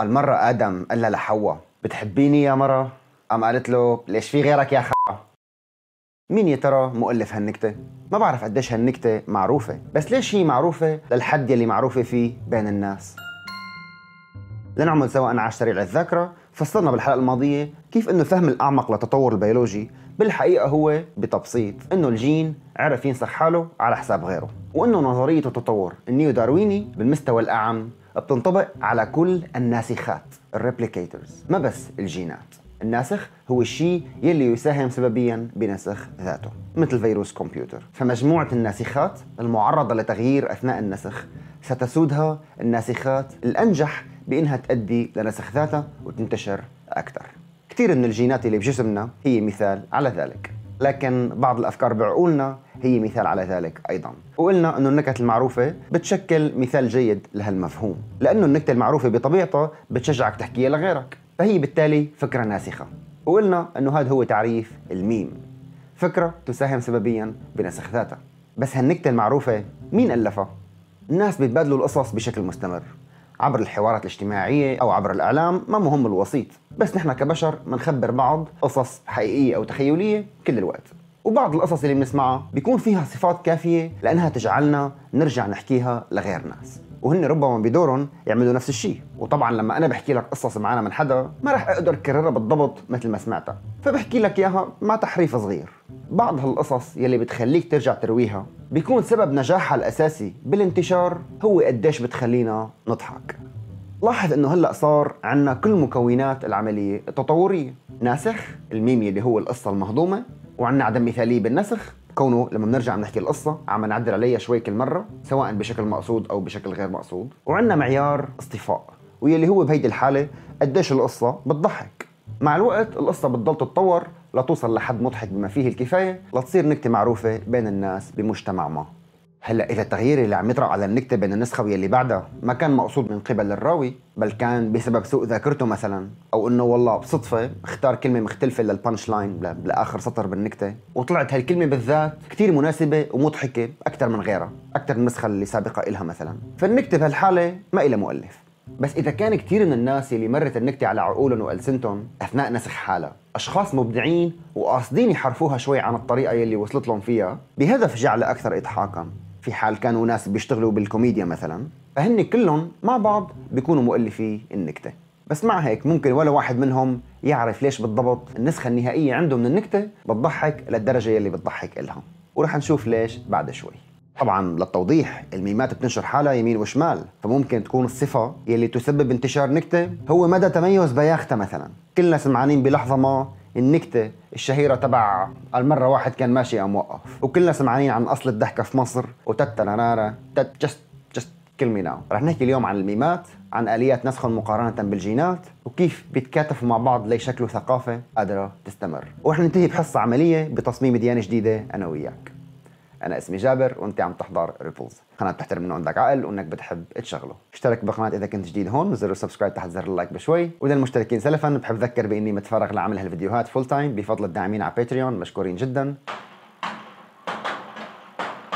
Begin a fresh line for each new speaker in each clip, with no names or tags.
المرة آدم قال لها لحواء بتحبيني يا مرة؟ قام قالت له ليش في غيرك يا خ مين يا ترى مؤلف هالنكتة؟ ما بعرف قديش هالنكتة معروفة بس ليش هي معروفة للحد يلي معروفة فيه بين الناس لنعمل سواء أنا سريع الذاكرة فصلنا بالحلقة الماضية كيف أنه الفهم الأعمق للتطور البيولوجي بالحقيقة هو بتبسيط أنه الجين عرف ينسخ حاله على حساب غيره وأنه نظرية التطور النيو دارويني بالمستوى الأعم بتنطبق على كل الناسخات الريبليكيترز ما بس الجينات الناسخ هو الشيء يلي يساهم سببيا بنسخ ذاته مثل فيروس كمبيوتر فمجموعة الناسخات المعرضة لتغيير أثناء النسخ ستسودها الناسخات الأنجح بأنها تؤدي لنسخ ذاتها وتنتشر أكثر كثير من الجينات اللي بجسمنا هي مثال على ذلك لكن بعض الأفكار بعقولنا هي مثال على ذلك أيضا وقلنا أنه النكت المعروفة بتشكل مثال جيد لهالمفهوم لأنه النكتة المعروفة بطبيعتها بتشجعك تحكيها لغيرك فهي بالتالي فكرة ناسخة وقلنا أنه هذا هو تعريف الميم فكرة تساهم سببيا بنسخ ذاتها بس هالنكتة المعروفة مين ألفها؟ الناس بيتبادلوا القصص بشكل مستمر عبر الحوارات الاجتماعية أو عبر الإعلام ما مهم الوسيط بس نحن كبشر بنخبر بعض قصص حقيقية أو تخيلية كل الوقت وبعض القصص اللي بنسمعها بيكون فيها صفات كافية لأنها تجعلنا نرجع نحكيها لغير ناس وهن ربما بدورهم يعملوا نفس الشيء وطبعا لما انا بحكي لك قصص معنا من حدا ما رح اقدر كررها بالضبط مثل ما سمعتها فبحكي لك اياها مع تحريف صغير بعض هالقصص يلي بتخليك ترجع ترويها بيكون سبب نجاحها الاساسي بالانتشار هو قديش بتخلينا نضحك لاحظ انه هلا صار عندنا كل مكونات العمليه التطوريه ناسخ الميم اللي هو القصه المهضومه وعندنا عدم مثاليه بالنسخ كونه لما بنرجع بنحكي القصة عم نعدل عليها شوي كل مرة سواء بشكل مقصود أو بشكل غير مقصود وعندنا معيار اصطفاء ويلي هو بهيدي الحالة قديش القصة بتضحك مع الوقت القصة بتضل تتطور لتوصل لحد مضحك بما فيه الكفاية لتصير نكتة معروفة بين الناس بمجتمع ما هلا اذا التغيير اللي عم يطرأ على النكته بين النسخه ويا اللي بعدها ما كان مقصود من قبل الراوي بل كان بسبب سوء ذاكرته مثلا او انه والله بصدفه اختار كلمه مختلفه للبانش لاين لاخر سطر بالنكته وطلعت هالكلمه بالذات كثير مناسبه ومضحكه اكثر من غيرها اكثر من النسخه اللي سابقه إلها مثلا فالنكته بهالحاله ما إلها مؤلف بس إذا كان كثير من الناس اللي مرت النكتة على عقولهم وألسنتهم أثناء نسخ حالها أشخاص مبدعين وقاصدين يحرفوها شوي عن الطريقة يلي وصلت لهم فيها بهدف جعلها أكثر إضحاكا في حال كانوا ناس بيشتغلوا بالكوميديا مثلا فهن كلهم مع بعض بيكونوا مؤلفي النكته بس مع هيك ممكن ولا واحد منهم يعرف ليش بالضبط النسخة النهائية عنده من النكتة بتضحك للدرجة يلي بتضحك إلها ورح نشوف ليش بعد شوي طبعا للتوضيح الميمات بتنشر حالها يمين وشمال فممكن تكون الصفة يلي تسبب انتشار نكتة هو مدى تميز بياختها مثلا كلنا سمعانين بلحظة ما النكتة الشهيرة تبع المرة واحد كان ماشي أم وقف وكلنا سمعانين عن أصل الضحكة في مصر وتت نارا تت جست جست كل رح نحكي اليوم عن الميمات عن آليات نسخهم مقارنة بالجينات وكيف بيتكاتفوا مع بعض ليشكلوا ثقافة قادرة تستمر ورح ننتهي بحصة عملية بتصميم ديانة جديدة أنا وياك انا اسمي جابر وانت عم تحضر ريبلز قناه بتحترم انه عندك عقل وانك بتحب تشغله اشترك بقناه اذا كنت جديد هون وزر سبسكرايب تحت زر اللايك بشوي وللمشتركين سلفا بحب اذكر باني متفرغ لعمل هالفيديوهات فول تايم بفضل الداعمين على باتريون مشكورين جدا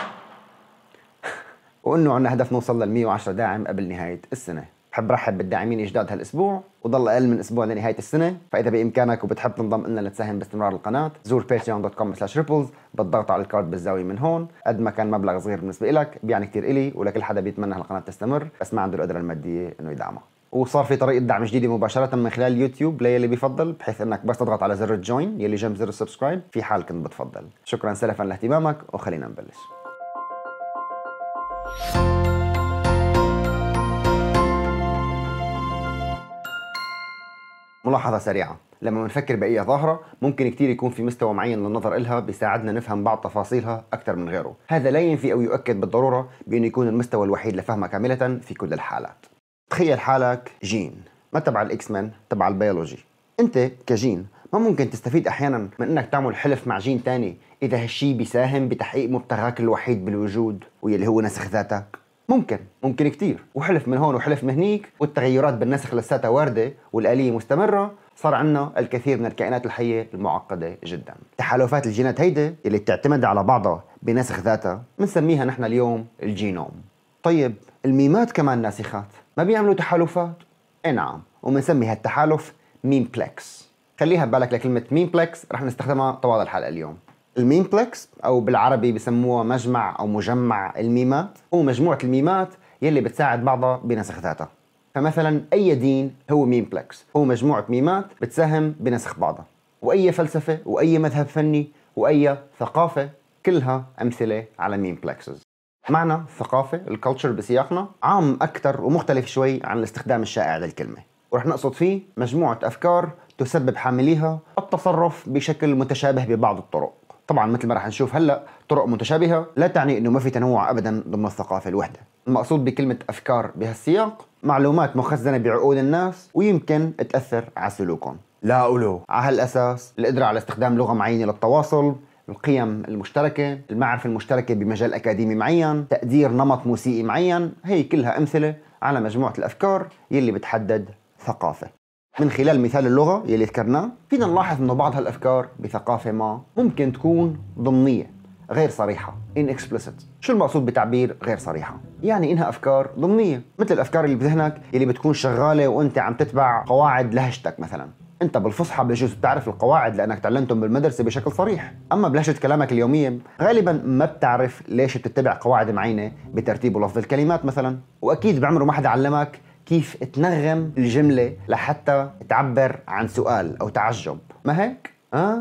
وانه عندنا هدف نوصل لل 110 داعم قبل نهايه السنه بحب رحب بالداعمين جداد هالاسبوع وضل اقل من اسبوع لنهايه السنه فاذا بامكانك وبتحب تنضم لنا لتساهم باستمرار القناه زور patreon.com/ripples بالضغط على الكارد بالزاويه من هون قد ما كان مبلغ صغير بالنسبه لك بيعني كثير الي ولكل حدا بيتمنى هالقناه تستمر بس ما عنده القدره الماديه انه يدعمها وصار في طريقه دعم جديده مباشره من خلال يوتيوب للي بيفضل بحيث انك بس تضغط على زر الجوين يلي جنب زر السبسكرايب في حال كنت بتفضل شكرا سلفا لاهتمامك وخلينا نبلش ملاحظة سريعة لما بنفكر بأي ظاهرة ممكن كتير يكون في مستوى معين للنظر إلها بيساعدنا نفهم بعض تفاصيلها أكثر من غيره هذا لا ينفي أو يؤكد بالضرورة بأنه يكون المستوى الوحيد لفهمها كاملة في كل الحالات تخيل حالك جين ما تبع الإكس مان تبع البيولوجي أنت كجين ما ممكن تستفيد أحيانا من أنك تعمل حلف مع جين تاني إذا هالشي بيساهم بتحقيق مبتغاك الوحيد بالوجود واللي هو نسخ ذاتك ممكن ممكن كتير وحلف من هون وحلف من هنيك والتغيرات بالنسخ لساتها واردة والآلية مستمرة صار عندنا الكثير من الكائنات الحية المعقدة جدا تحالفات الجينات هيدي اللي بتعتمد على بعضها بنسخ ذاتها بنسميها نحن اليوم الجينوم طيب الميمات كمان ناسخات ما بيعملوا تحالفات؟ اي نعم وبنسمي هالتحالف ميمبلكس خليها ببالك لكلمة ميمبلكس رح نستخدمها طوال الحلقة اليوم الميمبلكس او بالعربي بسموها مجمع او مجمع الميمات هو مجموعه الميمات يلي بتساعد بعضها بنسخ ذاتها فمثلا اي دين هو ميمبلكس هو مجموعه ميمات بتساهم بنسخ بعضها واي فلسفه واي مذهب فني واي ثقافه كلها امثله على ميمبلكسز معنى الثقافه الكالتشر بسياقنا عام اكثر ومختلف شوي عن الاستخدام الشائع للكلمه ورح نقصد فيه مجموعه افكار تسبب حامليها التصرف بشكل متشابه ببعض الطرق طبعا مثل ما رح نشوف هلا طرق متشابهه لا تعني انه ما في تنوع ابدا ضمن الثقافه الوحده المقصود بكلمه افكار بهالسياق معلومات مخزنه بعقول الناس ويمكن تاثر على سلوكهم لا أولو على هالأساس القدرة على استخدام لغة معينة للتواصل القيم المشتركة المعرفة المشتركة بمجال أكاديمي معين تقدير نمط موسيقي معين هي كلها أمثلة على مجموعة الأفكار يلي بتحدد ثقافة من خلال مثال اللغة يلي ذكرناه فينا نلاحظ أنه بعض هالأفكار بثقافة ما ممكن تكون ضمنية غير صريحة inexplicit شو المقصود بتعبير غير صريحة؟ يعني إنها أفكار ضمنية مثل الأفكار اللي بذهنك يلي بتكون شغالة وأنت عم تتبع قواعد لهجتك مثلا انت بالفصحى بجوز بتعرف القواعد لانك تعلمتهم بالمدرسه بشكل صريح اما بلهجه كلامك اليوميه غالبا ما بتعرف ليش بتتبع قواعد معينه بترتيب ولفظ الكلمات مثلا واكيد بعمره ما حدا علمك كيف تنغم الجملة لحتى تعبر عن سؤال أو تعجب ما هيك؟ أه؟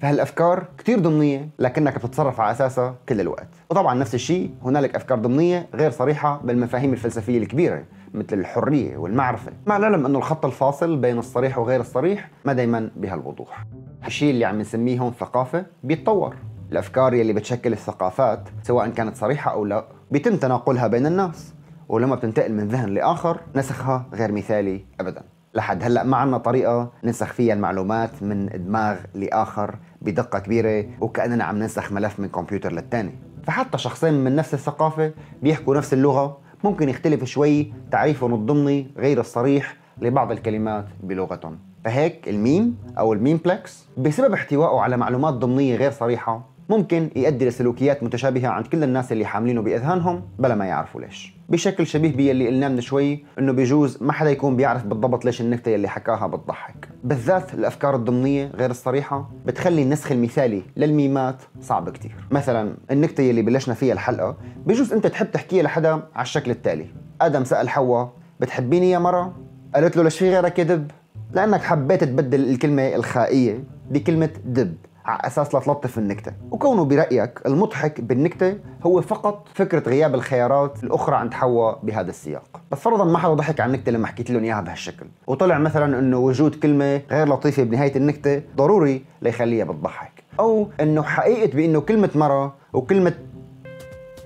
فهالافكار كثير ضمنيه لكنك بتتصرف على اساسها كل الوقت وطبعا نفس الشيء هنالك افكار ضمنيه غير صريحه بالمفاهيم الفلسفيه الكبيره مثل الحريه والمعرفه مع العلم انه الخط الفاصل بين الصريح وغير الصريح ما دائما بهالوضوح الشيء اللي عم نسميه هون ثقافه بيتطور الافكار يلي بتشكل الثقافات سواء كانت صريحه او لا بيتم تناقلها بين الناس ولما بتنتقل من ذهن لآخر نسخها غير مثالي أبدا لحد هلأ ما عنا طريقة ننسخ فيها المعلومات من دماغ لآخر بدقة كبيرة وكأننا عم ننسخ ملف من كمبيوتر للتاني فحتى شخصين من نفس الثقافة بيحكوا نفس اللغة ممكن يختلف شوي تعريفهم الضمني غير الصريح لبعض الكلمات بلغتهم فهيك الميم أو الميمبلكس بسبب احتوائه على معلومات ضمنية غير صريحة ممكن يؤدي لسلوكيات متشابهة عند كل الناس اللي حاملينه بأذهانهم بلا ما يعرفوا ليش بشكل شبيه باللي قلناه من شوي انه بيجوز ما حدا يكون بيعرف بالضبط ليش النكته اللي حكاها بتضحك بالذات الافكار الضمنيه غير الصريحه بتخلي النسخ المثالي للميمات صعب كتير مثلا النكته اللي بلشنا فيها الحلقه بيجوز انت تحب تحكيها لحدا على الشكل التالي ادم سال حواء بتحبيني يا مرة؟ قالت له ليش في غيرك يا دب؟ لانك حبيت تبدل الكلمه الخائيه بكلمه دب على اساس لا تلطف النكته، وكونه برايك المضحك بالنكته هو فقط فكره غياب الخيارات الاخرى عند حواء بهذا السياق، بس فرضا ما حدا ضحك على النكته لما حكيت لهم اياها بهالشكل، وطلع مثلا انه وجود كلمه غير لطيفه بنهايه النكته ضروري ليخليها بتضحك، او انه حقيقه بانه كلمه مره وكلمه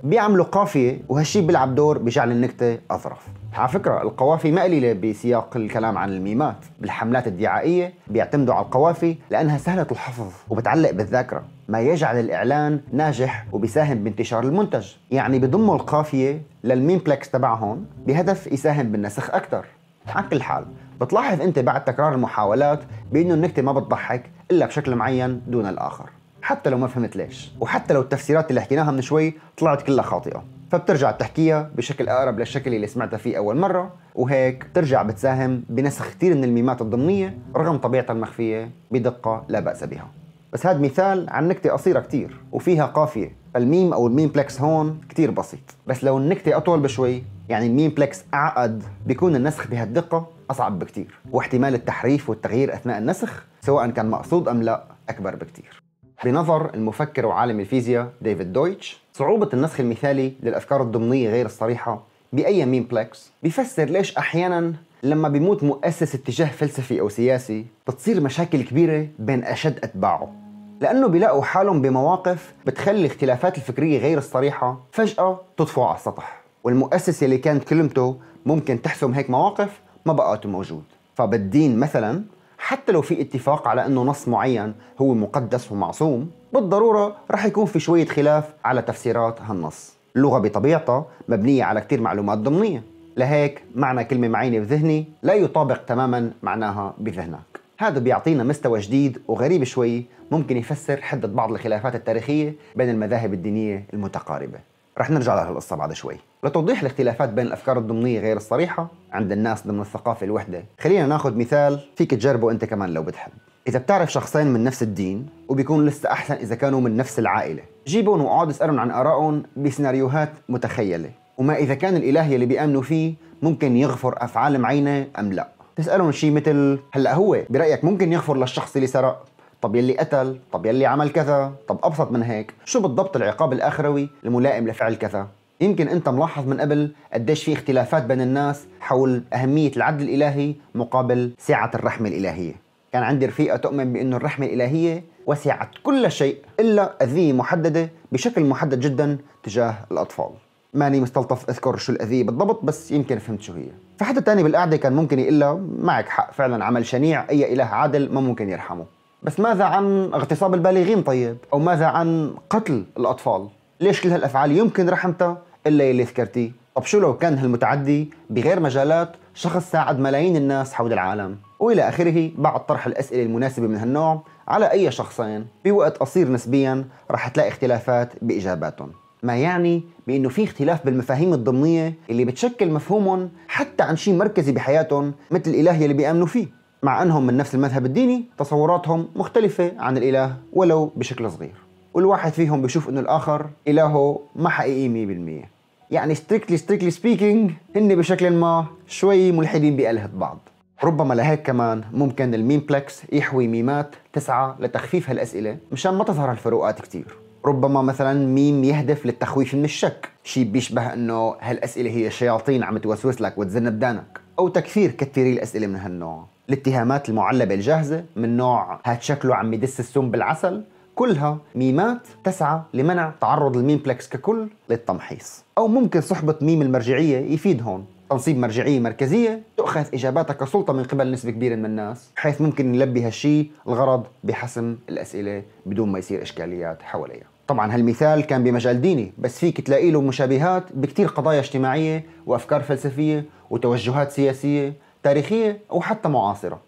بيعملوا قافيه وهالشي بيلعب دور بجعل النكته اظرف على فكرة القوافي ما قليلة بسياق الكلام عن الميمات بالحملات الدعائية بيعتمدوا على القوافي لأنها سهلة الحفظ وبتعلق بالذاكرة ما يجعل الإعلان ناجح وبيساهم بانتشار المنتج يعني بضموا القافية للميمبلكس تبعهم بهدف يساهم بالنسخ أكثر على كل حال بتلاحظ أنت بعد تكرار المحاولات بأنه النكتة ما بتضحك إلا بشكل معين دون الآخر حتى لو ما فهمت ليش وحتى لو التفسيرات اللي حكيناها من شوي طلعت كلها خاطئة فبترجع بتحكيها بشكل اقرب للشكل اللي سمعتها فيه اول مره وهيك بترجع بتساهم بنسخ كثير من الميمات الضمنيه رغم طبيعتها المخفيه بدقه لا باس بها بس هذا مثال عن نكته قصيره كثير وفيها قافيه الميم او الميم بلكس هون كثير بسيط بس لو النكته اطول بشوي يعني الميم بلكس اعقد بيكون النسخ بهالدقه اصعب بكثير واحتمال التحريف والتغيير اثناء النسخ سواء كان مقصود ام لا اكبر بكثير بنظر المفكر وعالم الفيزياء ديفيد دويتش صعوبة النسخ المثالي للأفكار الضمنية غير الصريحة بأي ميم بلكس بيفسر ليش أحيانا لما بيموت مؤسس اتجاه فلسفي أو سياسي بتصير مشاكل كبيرة بين أشد أتباعه لأنه بيلاقوا حالهم بمواقف بتخلي الاختلافات الفكرية غير الصريحة فجأة تطفو على السطح والمؤسس اللي كانت كلمته ممكن تحسم هيك مواقف ما بقاته موجود فبالدين مثلا حتى لو في اتفاق على انه نص معين هو مقدس ومعصوم بالضروره رح يكون في شويه خلاف على تفسيرات هالنص اللغه بطبيعتها مبنيه على كثير معلومات ضمنيه لهيك معنى كلمه معينه بذهني لا يطابق تماما معناها بذهنك هذا بيعطينا مستوى جديد وغريب شوي ممكن يفسر حدة بعض الخلافات التاريخية بين المذاهب الدينية المتقاربة رح نرجع لهالقصة بعد شوي لتوضيح الاختلافات بين الأفكار الضمنية غير الصريحة عند الناس ضمن الثقافة الوحدة خلينا ناخذ مثال فيك تجربه أنت كمان لو بتحب إذا بتعرف شخصين من نفس الدين وبيكون لسه أحسن إذا كانوا من نفس العائلة جيبهم وقعد اسألهم عن آرائهم بسيناريوهات متخيلة وما إذا كان الإله يلي بيآمنوا فيه ممكن يغفر أفعال معينة أم لا تسألهم شيء مثل هلأ هو برأيك ممكن يغفر للشخص اللي سرق طب يلي قتل طب يلي عمل كذا طب أبسط من هيك شو بالضبط العقاب الآخروي الملائم لفعل كذا يمكن أنت ملاحظ من قبل قديش في اختلافات بين الناس حول أهمية العدل الإلهي مقابل سعة الرحمة الإلهية كان عندي رفيقة تؤمن بأنه الرحمة الإلهية وسعت كل شيء إلا أذية محددة بشكل محدد جدا تجاه الأطفال ماني مستلطف اذكر شو الاذيه بالضبط بس يمكن فهمت شو هي فحتى تاني بالقعده كان ممكن يقول معك حق فعلا عمل شنيع اي اله عادل ما ممكن يرحمه بس ماذا عن اغتصاب البالغين طيب او ماذا عن قتل الاطفال ليش كل هالافعال يمكن رحمتها الا يلي ذكرتيه طب شو لو كان هالمتعدي بغير مجالات شخص ساعد ملايين الناس حول العالم والى اخره بعد طرح الاسئله المناسبه من هالنوع على اي شخصين بوقت قصير نسبيا رح تلاقي اختلافات باجاباتهم ما يعني بانه في اختلاف بالمفاهيم الضمنيه اللي بتشكل مفهومهم حتى عن شيء مركزي بحياتهم مثل الاله اللي بيامنوا فيه مع أنهم من نفس المذهب الديني تصوراتهم مختلفة عن الإله ولو بشكل صغير والواحد فيهم بيشوف أنه الآخر إلهه ما حقيقي 100% يعني ستريكتلي ستريكتلي سبيكينج هن بشكل ما شوي ملحدين بآلهة بعض ربما لهيك كمان ممكن الميمبلكس يحوي ميمات تسعى لتخفيف هالأسئلة مشان ما تظهر هالفروقات كتير ربما مثلا ميم يهدف للتخويف من الشك شيء بيشبه انه هالاسئله هي شياطين عم توسوس لك وتزنب دانك او تكثير كثيري الاسئله من هالنوع الاتهامات المعلبة الجاهزة من نوع هات شكله عم يدس السم بالعسل كلها ميمات تسعى لمنع تعرض الميم بلكس ككل للتمحيص أو ممكن صحبة ميم المرجعية يفيد هون تنصيب مرجعية مركزية تؤخذ إجاباتها كسلطة من قبل نسبة كبيرة من الناس حيث ممكن نلبي هالشي الغرض بحسم الأسئلة بدون ما يصير إشكاليات حواليها طبعا هالمثال كان بمجال ديني بس فيك تلاقي له مشابهات بكتير قضايا اجتماعية وأفكار فلسفية وتوجهات سياسية تاريخية أو حتى معاصرة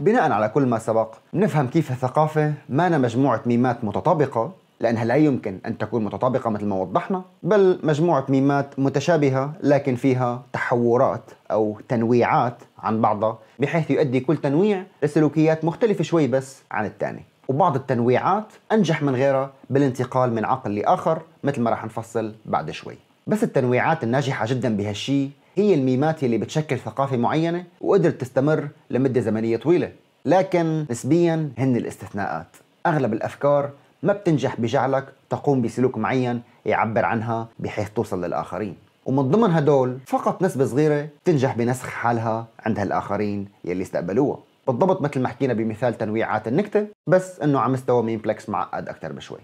بناء على كل ما سبق نفهم كيف الثقافة مانا مجموعة ميمات متطابقة لأنها لا يمكن أن تكون متطابقة مثل ما وضحنا بل مجموعة ميمات متشابهة لكن فيها تحورات أو تنويعات عن بعضها بحيث يؤدي كل تنويع لسلوكيات مختلفة شوي بس عن الثاني وبعض التنويعات أنجح من غيرها بالانتقال من عقل لآخر مثل ما راح نفصل بعد شوي بس التنويعات الناجحة جدا بهالشي هي الميمات اللي بتشكل ثقافة معينة وقدرت تستمر لمدة زمنية طويلة لكن نسبيا هن الاستثناءات أغلب الأفكار ما بتنجح بجعلك تقوم بسلوك معين يعبر عنها بحيث توصل للآخرين ومن ضمن هدول فقط نسبة صغيرة تنجح بنسخ حالها عند هالآخرين يلي استقبلوها بالضبط مثل ما حكينا بمثال تنويعات النكتة بس انه على مستوى ميمبلكس معقد أكثر بشوي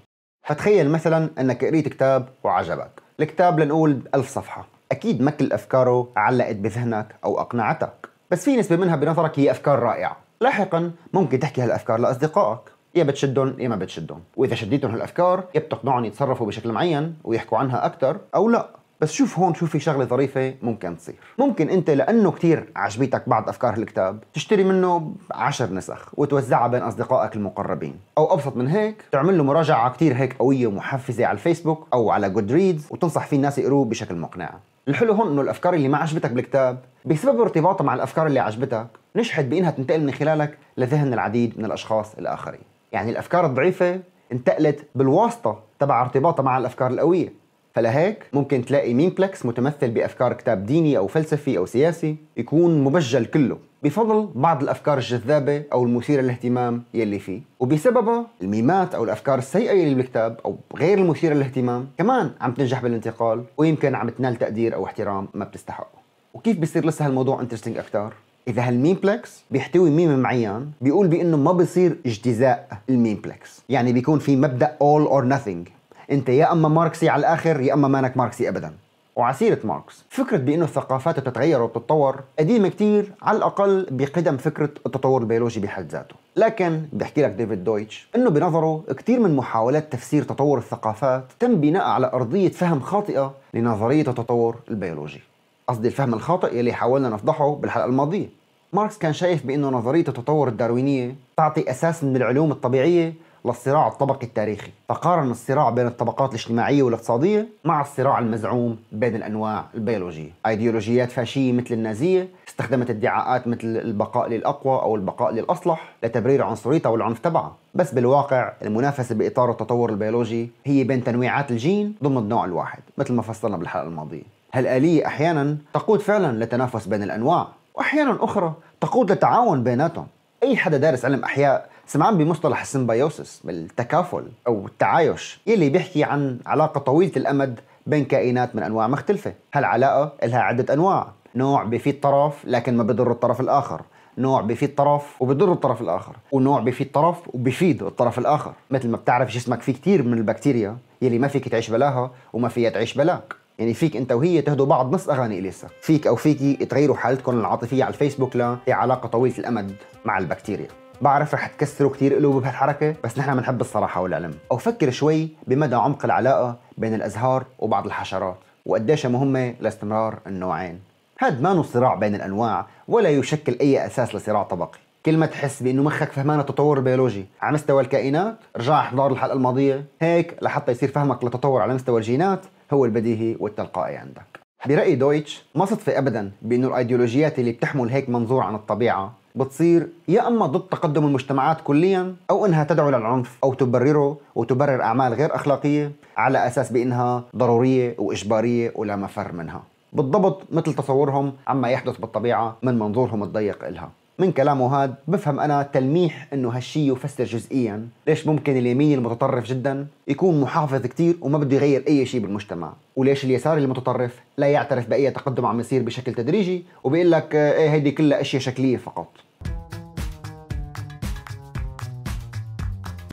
فتخيل مثلا انك قريت كتاب وعجبك الكتاب لنقول ألف صفحة أكيد ما كل أفكاره علقت بذهنك أو أقنعتك بس في نسبة منها بنظرك هي أفكار رائعة لاحقا ممكن تحكي هالأفكار لأصدقائك يا بتشدهم يا ما بتشدهم وإذا شديتهم هالأفكار يا بتقنعهم يتصرفوا بشكل معين ويحكوا عنها أكثر أو لا بس شوف هون شو في شغله ظريفه ممكن تصير ممكن انت لانه كثير عجبتك بعض افكار الكتاب تشتري منه عشر نسخ وتوزعها بين اصدقائك المقربين او ابسط من هيك تعمل له مراجعه كثير هيك قويه ومحفزه على الفيسبوك او على جود ريدز وتنصح فيه الناس يقروه بشكل مقنع الحلو هون انه الافكار اللي ما عجبتك بالكتاب بسبب ارتباطها مع الافكار اللي عجبتك نجحت بانها تنتقل من خلالك لذهن العديد من الاشخاص الاخرين يعني الافكار الضعيفه انتقلت بالواسطه تبع ارتباطها مع الافكار القويه فلهيك ممكن تلاقي مينكلكس متمثل بأفكار كتاب ديني أو فلسفي أو سياسي يكون مبجل كله بفضل بعض الأفكار الجذابة أو المثيرة للاهتمام يلي فيه وبسببها الميمات أو الأفكار السيئة يلي بالكتاب أو غير المثيرة للاهتمام كمان عم تنجح بالانتقال ويمكن عم تنال تقدير أو احترام ما بتستحقه وكيف بيصير لسه هالموضوع انترستنج أكتر؟ إذا هالميمبلكس بيحتوي ميم معين بيقول بأنه ما بيصير اجتزاء الميمبلكس يعني بيكون في مبدأ all or nothing انت يا اما ماركسي على الاخر يا اما مانك ماركسي ابدا وعسيرة ماركس فكرة بأنه الثقافات بتتغير وبتتطور قديمة كتير على الأقل بقدم فكرة التطور البيولوجي بحد ذاته لكن بيحكي لك ديفيد دويتش أنه بنظره كتير من محاولات تفسير تطور الثقافات تم بناء على أرضية فهم خاطئة لنظرية التطور البيولوجي قصدي الفهم الخاطئ يلي حاولنا نفضحه بالحلقة الماضية ماركس كان شايف بأنه نظرية التطور الداروينية تعطي أساس من العلوم الطبيعية للصراع الطبقي التاريخي فقارن الصراع بين الطبقات الاجتماعية والاقتصادية مع الصراع المزعوم بين الأنواع البيولوجية أيديولوجيات فاشية مثل النازية استخدمت ادعاءات مثل البقاء للأقوى أو البقاء للأصلح لتبرير عنصريتها والعنف تبعها بس بالواقع المنافسة بإطار التطور البيولوجي هي بين تنويعات الجين ضمن النوع الواحد مثل ما فصلنا بالحلقة الماضية هالآلية أحيانا تقود فعلا لتنافس بين الأنواع وأحيانا أخرى تقود لتعاون بيناتهم أي حدا دارس علم أحياء سمعان بمصطلح السيمبيوسس التكافل أو التعايش يلي بيحكي عن علاقة طويلة الأمد بين كائنات من أنواع مختلفة هالعلاقة لها عدة أنواع نوع بيفيد طرف لكن ما بيضر الطرف الآخر نوع بيفيد طرف وبضر الطرف الاخر ونوع بيفيد طرف وبيفيد الطرف الاخر مثل ما بتعرف جسمك في كثير من البكتيريا يلي ما فيك تعيش بلاها وما فيها تعيش بلاك يعني فيك انت وهي تهدوا بعض نص اغاني اليسا فيك او فيكي تغيروا حالتكم العاطفيه على الفيسبوك لعلاقه طويله الامد مع البكتيريا بعرف رح تكسروا كتير قلوب بهالحركة بس نحن بنحب الصراحة والعلم أو فكر شوي بمدى عمق العلاقة بين الأزهار وبعض الحشرات وقديش مهمة لاستمرار النوعين هاد ما صراع بين الأنواع ولا يشكل أي أساس لصراع طبقي كل ما تحس بانه مخك فهمان التطور البيولوجي على مستوى الكائنات ارجع احضار الحلقه الماضيه هيك لحتى يصير فهمك للتطور على مستوى الجينات هو البديهي والتلقائي عندك برأي دويتش ما صدفة أبدا بأنه الأيديولوجيات اللي بتحمل هيك منظور عن الطبيعة بتصير يا اما ضد تقدم المجتمعات كليا او انها تدعو للعنف او تبرره وتبرر اعمال غير اخلاقيه على اساس بانها ضروريه واجباريه ولا مفر منها بالضبط مثل تصورهم عما يحدث بالطبيعه من منظورهم الضيق الها من كلامه هاد بفهم انا تلميح انه هالشي يفسر جزئيا ليش ممكن اليمين المتطرف جدا يكون محافظ كتير وما بده يغير اي شيء بالمجتمع وليش اليسار المتطرف لا يعترف باي تقدم عم يصير بشكل تدريجي وبيقول لك ايه هيدي كلها اشياء شكليه فقط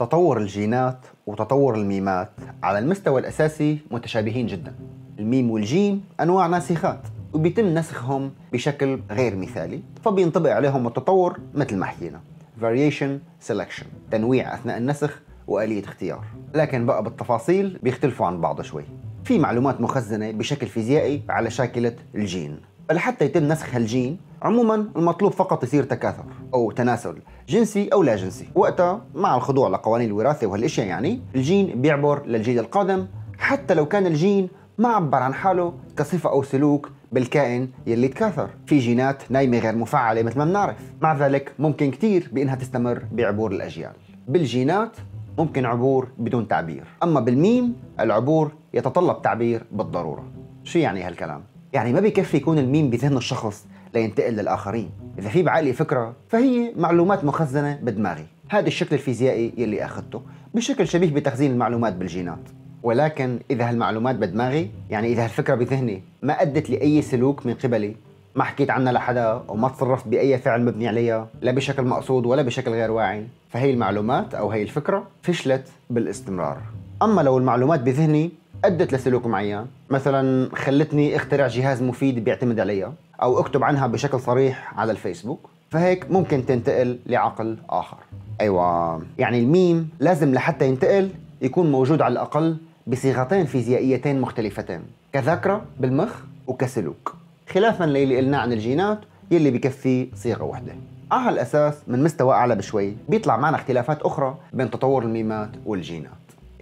تطور الجينات وتطور الميمات على المستوى الأساسي متشابهين جدا الميم والجيم أنواع ناسخات وبيتم نسخهم بشكل غير مثالي فبينطبق عليهم التطور مثل ما حكينا Variation Selection تنويع أثناء النسخ وآلية اختيار لكن بقى بالتفاصيل بيختلفوا عن بعض شوي في معلومات مخزنة بشكل فيزيائي على شاكلة الجين لحتى يتم نسخ هالجين عموما المطلوب فقط يصير تكاثر او تناسل جنسي او لا جنسي وقتها مع الخضوع لقوانين الوراثه وهالاشياء يعني الجين بيعبر للجيل القادم حتى لو كان الجين ما عبر عن حاله كصفه او سلوك بالكائن يلي تكاثر في جينات نايمه غير مفعله مثل ما بنعرف مع ذلك ممكن كثير بانها تستمر بعبور الاجيال بالجينات ممكن عبور بدون تعبير اما بالميم العبور يتطلب تعبير بالضروره شو يعني هالكلام يعني ما بيكفي يكون الميم بذهن الشخص لينتقل للآخرين إذا في بعقلي فكرة فهي معلومات مخزنة بدماغي هذا الشكل الفيزيائي يلي أخذته بشكل شبيه بتخزين المعلومات بالجينات ولكن إذا هالمعلومات بدماغي يعني إذا هالفكرة بذهني ما أدت لأي سلوك من قبلي ما حكيت عنها لحدا وما تصرفت بأي فعل مبني عليها لا بشكل مقصود ولا بشكل غير واعي فهي المعلومات أو هي الفكرة فشلت بالاستمرار أما لو المعلومات بذهني ادت لسلوك معين مثلا خلتني اخترع جهاز مفيد بيعتمد عليها او اكتب عنها بشكل صريح على الفيسبوك فهيك ممكن تنتقل لعقل اخر ايوه يعني الميم لازم لحتى ينتقل يكون موجود على الاقل بصيغتين فيزيائيتين مختلفتين كذاكره بالمخ وكسلوك خلافا للي قلناه عن الجينات يلي بكفي صيغه واحده على هالاساس من مستوى اعلى بشوي بيطلع معنا اختلافات اخرى بين تطور الميمات والجينات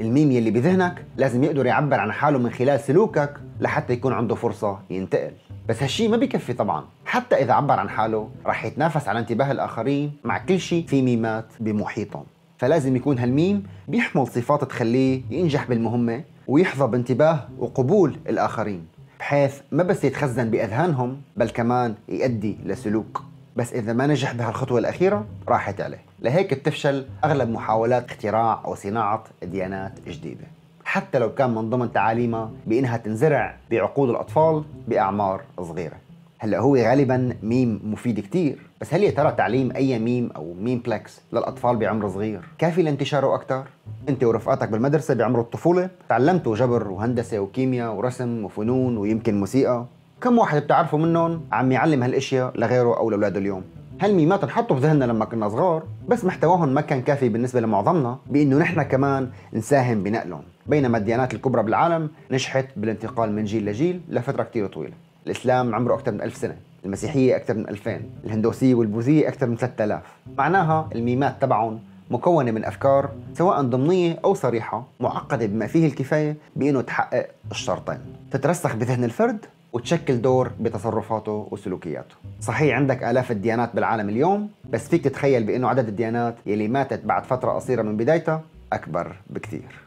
الميم يلي بذهنك لازم يقدر يعبر عن حاله من خلال سلوكك لحتى يكون عنده فرصة ينتقل بس هالشي ما بكفي طبعا حتى إذا عبر عن حاله رح يتنافس على انتباه الآخرين مع كل شيء في ميمات بمحيطهم فلازم يكون هالميم بيحمل صفات تخليه ينجح بالمهمة ويحظى بانتباه وقبول الآخرين بحيث ما بس يتخزن بأذهانهم بل كمان يؤدي لسلوك بس إذا ما نجح بهالخطوة الأخيرة راحت عليه لهيك بتفشل أغلب محاولات اختراع أو صناعة ديانات جديدة حتى لو كان من ضمن تعاليمها بإنها تنزرع بعقول الأطفال بأعمار صغيرة هلا هو غالبا ميم مفيد كتير بس هل يا ترى تعليم اي ميم او ميم بلاكس للاطفال بعمر صغير كافي لانتشاره اكثر انت ورفقاتك بالمدرسه بعمر الطفوله تعلمتوا جبر وهندسه وكيمياء ورسم وفنون ويمكن موسيقى كم واحد بتعرفوا منهم عم يعلم هالاشياء لغيره او لاولاده اليوم هالميمات انحطوا بذهننا لما كنا صغار بس محتواهم ما كان كافي بالنسبة لمعظمنا بأنه نحن كمان نساهم بنقلهم بينما الديانات الكبرى بالعالم نجحت بالانتقال من جيل لجيل لفترة كثير طويلة الإسلام عمره أكثر من ألف سنة المسيحية أكثر من 2000 الهندوسية والبوذية أكثر من 3000 معناها الميمات تبعهم مكونة من أفكار سواء ضمنية أو صريحة معقدة بما فيه الكفاية بأنه تحقق الشرطين تترسخ بذهن الفرد وتشكل دور بتصرفاته وسلوكياته صحيح عندك آلاف الديانات بالعالم اليوم بس فيك تتخيل بأنه عدد الديانات يلي ماتت بعد فترة قصيرة من بدايتها أكبر بكثير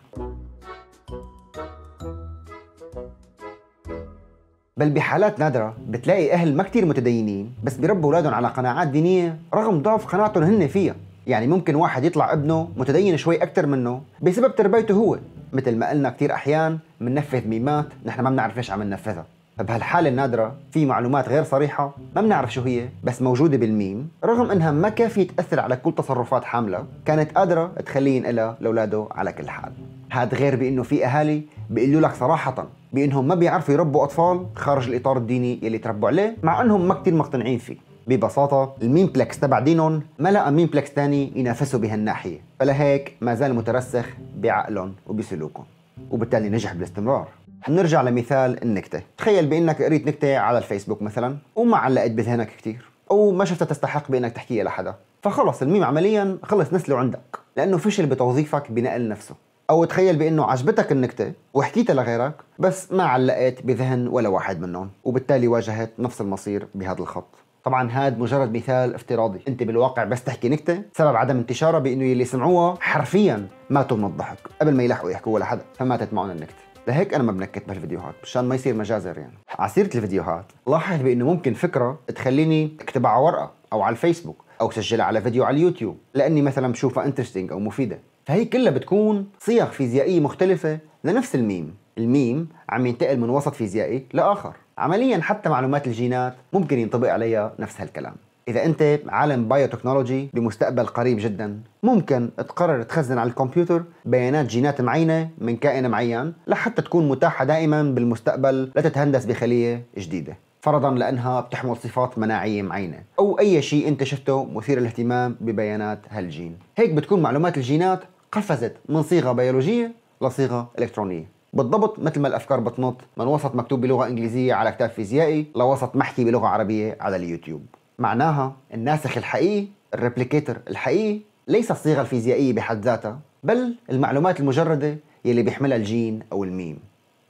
بل بحالات نادرة بتلاقي أهل ما كتير متدينين بس بيربوا أولادهم على قناعات دينية رغم ضعف قناعتهم هن فيها يعني ممكن واحد يطلع ابنه متدين شوي أكتر منه بسبب تربيته هو مثل ما قلنا كتير أحيان مننفذ ميمات نحن ما بنعرف ليش عم ننفذها فبهالحالة النادرة في معلومات غير صريحة ما بنعرف شو هي بس موجودة بالميم رغم انها ما كافية تأثر على كل تصرفات حاملة كانت قادرة تخليه ينقلها لأولاده على كل حال هاد غير بانه في اهالي بيقولوا لك صراحة بانهم ما بيعرفوا يربوا اطفال خارج الاطار الديني يلي تربوا عليه مع انهم ما كتير مقتنعين فيه ببساطة الميم بلكس تبع دينهم ما لقى ميم بلكس تاني ينافسه بهالناحية فلهيك ما زال مترسخ بعقلهم وبسلوكهم وبالتالي نجح بالاستمرار حنرجع لمثال النكتة تخيل بأنك قريت نكتة على الفيسبوك مثلا وما علقت بذهنك كثير أو ما شفتها تستحق بأنك تحكيها لحدا فخلص الميم عمليا خلص نسله عندك لأنه فشل بتوظيفك بنقل نفسه أو تخيل بأنه عجبتك النكتة وحكيتها لغيرك بس ما علقت بذهن ولا واحد منهم وبالتالي واجهت نفس المصير بهذا الخط طبعا هذا مجرد مثال افتراضي انت بالواقع بس تحكي نكته سبب عدم انتشارها بانه يلي سمعوها حرفيا ماتوا من الضحك قبل ما يلحقوا يحكوها لحدا فماتت معهم النكته لهيك انا ما بنكت بهالفيديوهات مشان ما يصير مجازر يعني على سيره الفيديوهات لاحظ بانه ممكن فكره تخليني اكتبها على ورقه او على الفيسبوك او سجلها على فيديو على اليوتيوب لاني مثلا بشوفها انترستينج او مفيده فهي كلها بتكون صيغ فيزيائيه مختلفه لنفس الميم الميم عم ينتقل من وسط فيزيائي لاخر عمليا حتى معلومات الجينات ممكن ينطبق عليها نفس هالكلام إذا أنت عالم بايوتكنولوجي بمستقبل قريب جدا ممكن تقرر تخزن على الكمبيوتر بيانات جينات معينة من كائن معين لحتى تكون متاحة دائما بالمستقبل لتتهندس بخلية جديدة فرضا لأنها بتحمل صفات مناعية معينة أو أي شيء أنت شفته مثير للاهتمام ببيانات هالجين هيك بتكون معلومات الجينات قفزت من صيغة بيولوجية لصيغة إلكترونية بالضبط مثل ما الافكار بتنط من وسط مكتوب بلغه انجليزيه على كتاب فيزيائي لوسط محكي بلغه عربيه على اليوتيوب معناها الناسخ الحقيقي الريبليكيتر الحقيقي ليس الصيغة الفيزيائية بحد ذاتها بل المعلومات المجردة يلي بيحملها الجين أو الميم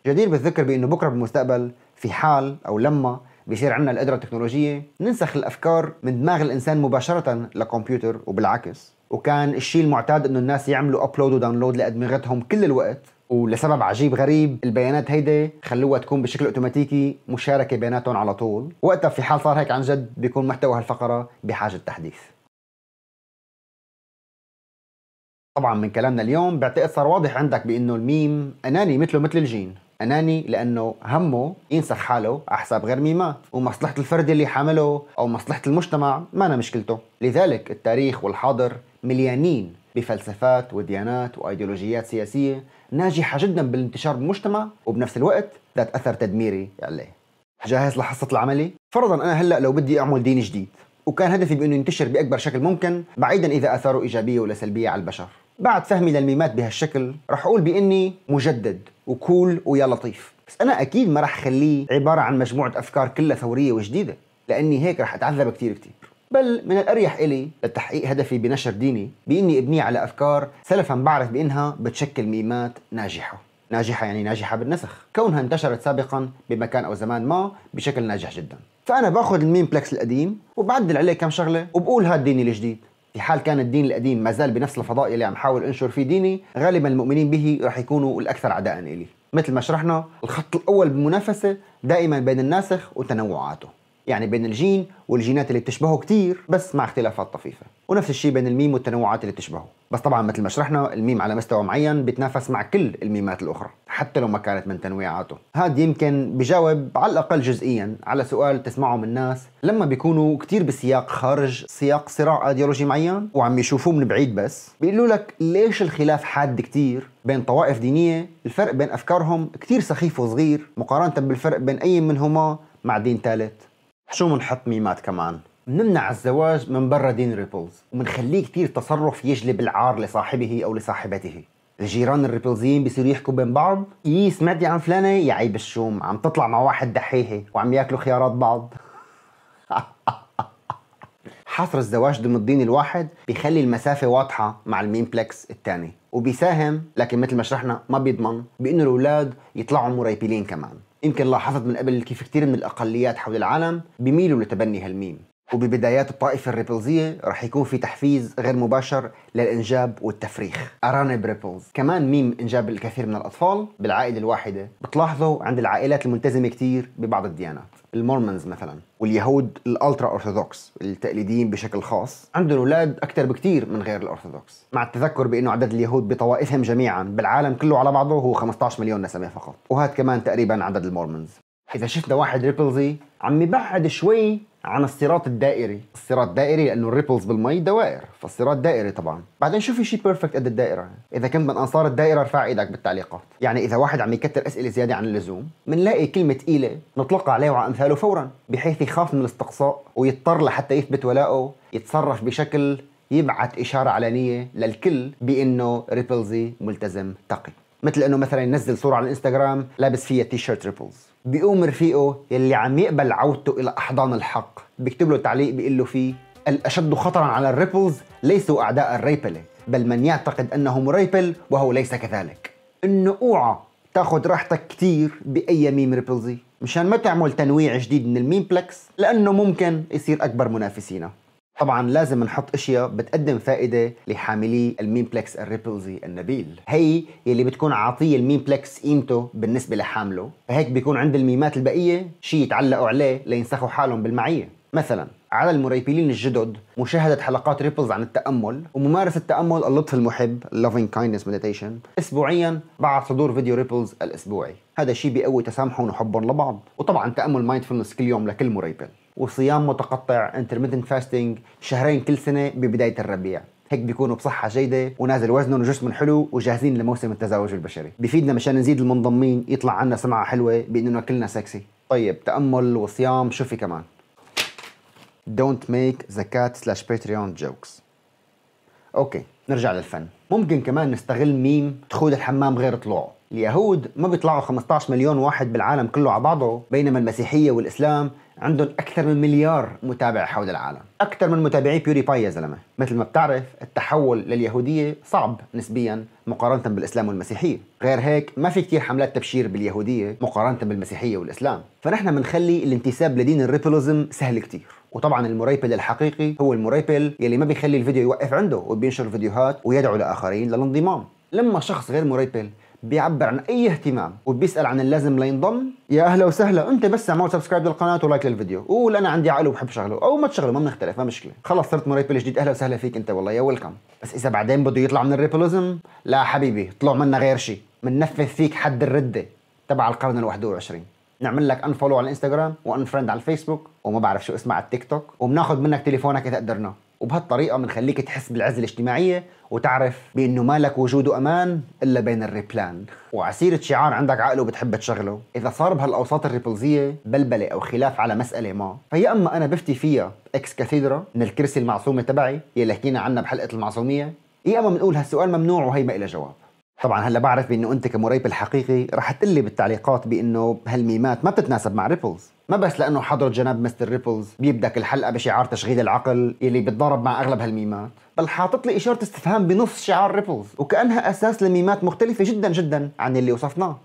جدير بالذكر بأنه بكرة بالمستقبل في حال أو لما بيصير عندنا القدرة التكنولوجية ننسخ الأفكار من دماغ الإنسان مباشرة لكمبيوتر وبالعكس وكان الشيء المعتاد انه الناس يعملوا ابلود وداونلود لادمغتهم كل الوقت ولسبب عجيب غريب البيانات هيدي خلوها تكون بشكل اوتوماتيكي مشاركه بيناتهم على طول وقتها في حال صار هيك عن جد بيكون محتوى هالفقره بحاجه تحديث طبعا من كلامنا اليوم بعتقد صار واضح عندك بانه الميم اناني مثله مثل الجين اناني لانه همه ينسخ حاله على حساب غير ميمات ومصلحه الفرد اللي حامله او مصلحه المجتمع ما أنا مشكلته لذلك التاريخ والحاضر مليانين بفلسفات وديانات وايديولوجيات سياسيه ناجحه جدا بالانتشار بالمجتمع وبنفس الوقت ذات اثر تدميري عليه. جاهز لحصه العملي؟ فرضا انا هلا لو بدي اعمل دين جديد وكان هدفي بانه ينتشر باكبر شكل ممكن بعيدا اذا اثاره ايجابيه ولا سلبيه على البشر. بعد فهمي للميمات بهالشكل رح اقول باني مجدد وكول ويا لطيف، بس انا اكيد ما رح خليه عباره عن مجموعه افكار كلها ثوريه وجديده، لاني هيك رح اتعذب كثير كثير. بل من الأريح إلي لتحقيق هدفي بنشر ديني بإني أبنيه على أفكار سلفا بعرف بإنها بتشكل ميمات ناجحة ناجحة يعني ناجحة بالنسخ كونها انتشرت سابقا بمكان أو زمان ما بشكل ناجح جدا فأنا باخذ الميم بلكس القديم وبعدل عليه كم شغلة وبقول هاد ديني الجديد في حال كان الدين القديم ما زال بنفس الفضاء اللي عم حاول انشر فيه ديني غالبا المؤمنين به رح يكونوا الاكثر عداء الي مثل ما شرحنا الخط الاول بالمنافسه دائما بين الناسخ وتنوعاته يعني بين الجين والجينات اللي بتشبهه كتير بس مع اختلافات طفيفة ونفس الشيء بين الميم والتنوعات اللي بتشبهه بس طبعا مثل ما شرحنا الميم على مستوى معين بتنافس مع كل الميمات الأخرى حتى لو ما كانت من تنويعاته هذا يمكن بجاوب على الأقل جزئيا على سؤال تسمعه من الناس لما بيكونوا كتير بسياق خارج سياق صراع أيديولوجي معين وعم يشوفوه من بعيد بس بيقولوا لك ليش الخلاف حاد كتير بين طوائف دينية الفرق بين أفكارهم كتير سخيف وصغير مقارنة بالفرق بين أي منهما مع دين ثالث شو بنحط ميمات كمان؟ بنمنع الزواج من برا دين ريبلز وبنخليه كثير تصرف يجلب العار لصاحبه او لصاحبته الجيران الريبلزيين بيصيروا يحكوا بين بعض ايه سمعتي عن فلانه يا عيب الشوم عم تطلع مع واحد دحيحه وعم ياكلوا خيارات بعض حصر الزواج ضمن الدين الواحد بيخلي المسافة واضحة مع الميمبلكس الثاني وبيساهم لكن مثل ما شرحنا ما بيضمن بأنه الأولاد يطلعوا مريبلين كمان يمكن لاحظت من قبل كيف كثير من الأقليات حول العالم بيميلوا لتبني هالميم وببدايات الطائفة الريبلزية رح يكون في تحفيز غير مباشر للإنجاب والتفريخ أرانب ريبلز كمان ميم إنجاب الكثير من الأطفال بالعائلة الواحدة بتلاحظوا عند العائلات الملتزمة كثير ببعض الديانات المورمنز مثلا واليهود الالترا ارثوذكس التقليديين بشكل خاص عندهم اولاد اكثر بكثير من غير الارثوذكس مع التذكر بانه عدد اليهود بطوائفهم جميعا بالعالم كله على بعضه هو 15 مليون نسمه فقط وهذا كمان تقريبا عدد المورمنز اذا شفنا واحد ريبلزي عم يبعد شوي عن الصراط الدائري الصراط دائري لانه الريبلز بالمي دوائر فالصراط دائري طبعا بعدين شو في شيء بيرفكت قد الدائره اذا كنت من انصار الدائره ارفع ايدك بالتعليقات يعني اذا واحد عم يكتر اسئله زياده عن اللزوم بنلاقي كلمه ثقيله نطلقها عليه وعلى امثاله فورا بحيث يخاف من الاستقصاء ويضطر لحتى يثبت ولائه يتصرف بشكل يبعث اشاره علنيه للكل بانه ريبلزي ملتزم تقي مثل انه مثلا ينزل صوره على الانستغرام لابس فيها تي شيرت ريبلز بيقوم رفيقه يلي عم يقبل عودته الى احضان الحق بيكتب له تعليق بيقول له فيه الاشد خطرا على الريبلز ليسوا اعداء الريبله بل من يعتقد انه مريبل وهو ليس كذلك انه اوعى تاخذ راحتك كثير باي ميم ريبلزي مشان ما تعمل تنويع جديد من الميم بلكس لانه ممكن يصير اكبر منافسينا طبعا لازم نحط اشياء بتقدم فائده لحاملي الميمبلكس الريبلزي النبيل هي يلي بتكون عاطيه الميمبلكس قيمته بالنسبه لحامله فهيك بيكون عند الميمات البقيه شيء يتعلقوا عليه لينسخوا حالهم بالمعيه مثلا على المريبلين الجدد مشاهدة حلقات ريبلز عن التأمل وممارسة تأمل اللطف المحب loving kindness meditation أسبوعيا بعد صدور فيديو ريبلز الأسبوعي هذا الشيء بيقوي تسامحهم وحبهم لبعض وطبعا تأمل مايندفولنس كل يوم لكل مريبل وصيام متقطع intermittent fasting شهرين كل سنه ببدايه الربيع هيك بيكونوا بصحة جيدة ونازل وزنهم وجسمهم حلو وجاهزين لموسم التزاوج البشري بيفيدنا مشان نزيد المنضمين يطلع عنا سمعة حلوة بأننا كلنا سكسي طيب تأمل وصيام شو في كمان Don't make the cat slash patreon jokes أوكي نرجع للفن ممكن كمان نستغل ميم تخوض الحمام غير طلوعه اليهود ما بيطلعوا 15 مليون واحد بالعالم كله على بعضه بينما المسيحية والإسلام عندهم أكثر من مليار متابع حول العالم أكثر من متابعي بيوري باي يا زلمة مثل ما بتعرف التحول لليهودية صعب نسبيا مقارنة بالإسلام والمسيحية غير هيك ما في كتير حملات تبشير باليهودية مقارنة بالمسيحية والإسلام فنحن بنخلي الانتساب لدين الريبلزم سهل كتير وطبعا المريبل الحقيقي هو المريبل يلي ما بيخلي الفيديو يوقف عنده وبينشر فيديوهات ويدعو لآخرين للانضمام لما شخص غير مريبل بيعبر عن اي اهتمام وبيسال عن اللازم لينضم يا اهلا وسهلا انت بس اعمل سبسكرايب للقناه ولايك للفيديو قول انا عندي عقل وبحب شغله او ما تشغله ما بنختلف ما مشكله خلص صرت من ريبل جديد اهلا وسهلا فيك انت والله يا ويلكم بس اذا بعدين بده يطلع من الريبلزم لا حبيبي طلع منا غير شيء بننفذ فيك حد الرده تبع القرن ال21 نعمل لك انفولو على الانستغرام وانفرند على الفيسبوك وما بعرف شو اسمها على التيك توك وبناخذ منك تليفونك اذا قدرنا وبهالطريقة بنخليك تحس بالعزلة الاجتماعية وتعرف بأنه ما لك وجود وأمان إلا بين الريبلان وعسيرة شعار عندك عقله وبتحب تشغله إذا صار بهالأوساط الريبلزية بلبلة أو خلاف على مسألة ما فيا أما أنا بفتي فيها إكس كاثيدرا من الكرسي المعصومة تبعي يلي حكينا عنها بحلقة المعصومية يا أما بنقول هالسؤال ممنوع وهي ما إلها جواب طبعا هلا بعرف بانه انت كمريب الحقيقي رح تقلي بالتعليقات بانه هالميمات ما بتتناسب مع ريبلز ما بس لانه حضرة جناب مستر ريبلز بيبدك الحلقه بشعار تشغيل العقل يلي بتضارب مع اغلب هالميمات بل حاطط لي اشاره استفهام بنص شعار ريبلز وكانها اساس لميمات مختلفه جدا جدا عن اللي وصفناه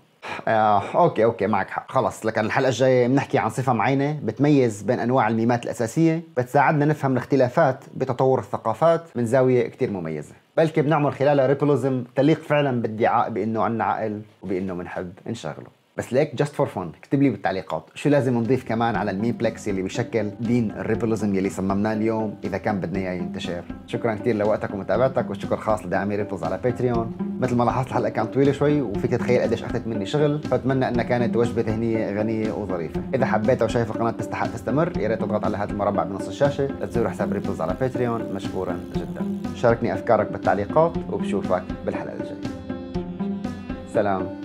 آه، اوكي اوكي معك حق خلص لكن الحلقه الجايه بنحكي عن صفه معينه بتميز بين انواع الميمات الاساسيه بتساعدنا نفهم الاختلافات بتطور الثقافات من زاويه كتير مميزه بلكي بنعمل خلالها ريبلزم تليق فعلا بادعاء بانه عنا عقل وبانه بنحب نشغله بس ليك جاست فور فن اكتب لي بالتعليقات شو لازم نضيف كمان على بلكس يلي بيشكل دين الريبلزم يلي صممناه اليوم اذا كان بدنا اياه ينتشر شكرا كثير لوقتك ومتابعتك والشكر خاص لدعمي ريبلز على باتريون مثل ما لاحظت الحلقه كانت طويله شوي وفيك تتخيل قديش اخذت مني شغل فاتمنى انها كانت وجبه تهنيه غنيه وظريفه اذا حبيتها وشايف القناه تستحق تستمر يا ريت تضغط على هذا المربع بنص الشاشه لتزور حساب ريبلز على باتريون مشكورا جدا شاركني افكارك بالتعليقات وبشوفك بالحلقه الجايه سلام